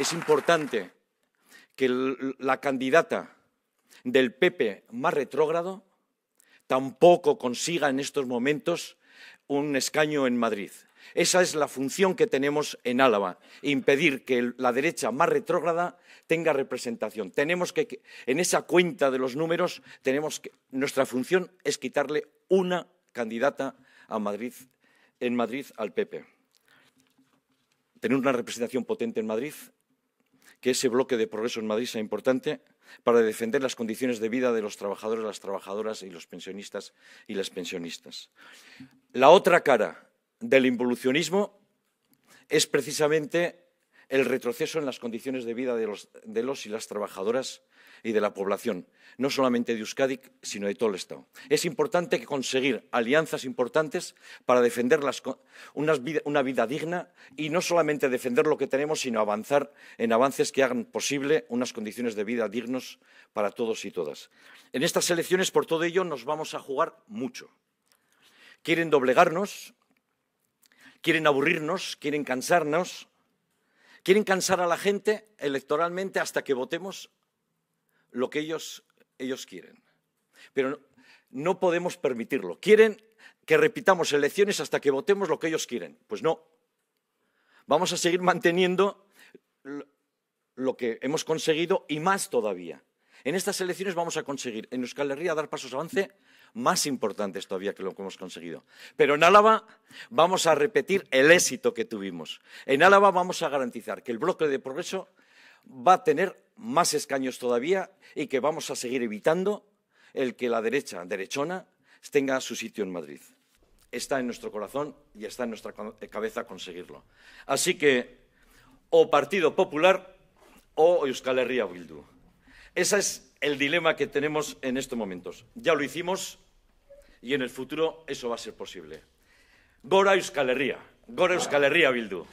Es importante que la candidata del PP más retrógrado tampoco consiga en estos momentos un escaño en Madrid. Esa es la función que tenemos en Álava, impedir que la derecha más retrógrada tenga representación. Tenemos que, en esa cuenta de los números, tenemos nuestra función es quitarle una candidata a Madrid, en Madrid al PP. Tener una representación potente en Madrid que ese bloque de progreso en Madrid sea importante para defender las condiciones de vida de los trabajadores, las trabajadoras y los pensionistas y las pensionistas. La otra cara del involucionismo es precisamente el retroceso en las condiciones de vida de los, y las trabajadoras y de la población, no solamente de Euskadi, sino de todo el Estado. Es importante conseguir alianzas importantes para defender una vida digna y no solamente defender lo que tenemos, sino avanzar en avances que hagan posible unas condiciones de vida dignos para todos y todas. En estas elecciones, por todo ello, nos vamos a jugar mucho. Quieren doblegarnos, quieren aburrirnos, quieren cansarnos, Quieren cansar a la gente electoralmente hasta que votemos lo que ellos, ellos quieren. Pero no, no podemos permitirlo. Quieren que repitamos elecciones hasta que votemos lo que ellos quieren. Pues no. Vamos a seguir manteniendo lo que hemos conseguido y más todavía. En estas elecciones vamos a conseguir en Euskal Herria dar pasos avance más importantes todavía que lo que hemos conseguido. Pero en Álava vamos a repetir el éxito que tuvimos. En Álava vamos a garantizar que el bloque de progreso va a tener más escaños todavía y que vamos a seguir evitando el que la derecha derechona tenga su sitio en Madrid. Está en nuestro corazón y está en nuestra cabeza conseguirlo. Así que o Partido Popular o Euskal Herria Bildu. Ese es el dilema que tenemos en estos momentos. Ya lo hicimos y en el futuro eso va a ser posible. Gora Euskal Herria. Gora Euskal Herria Bildu.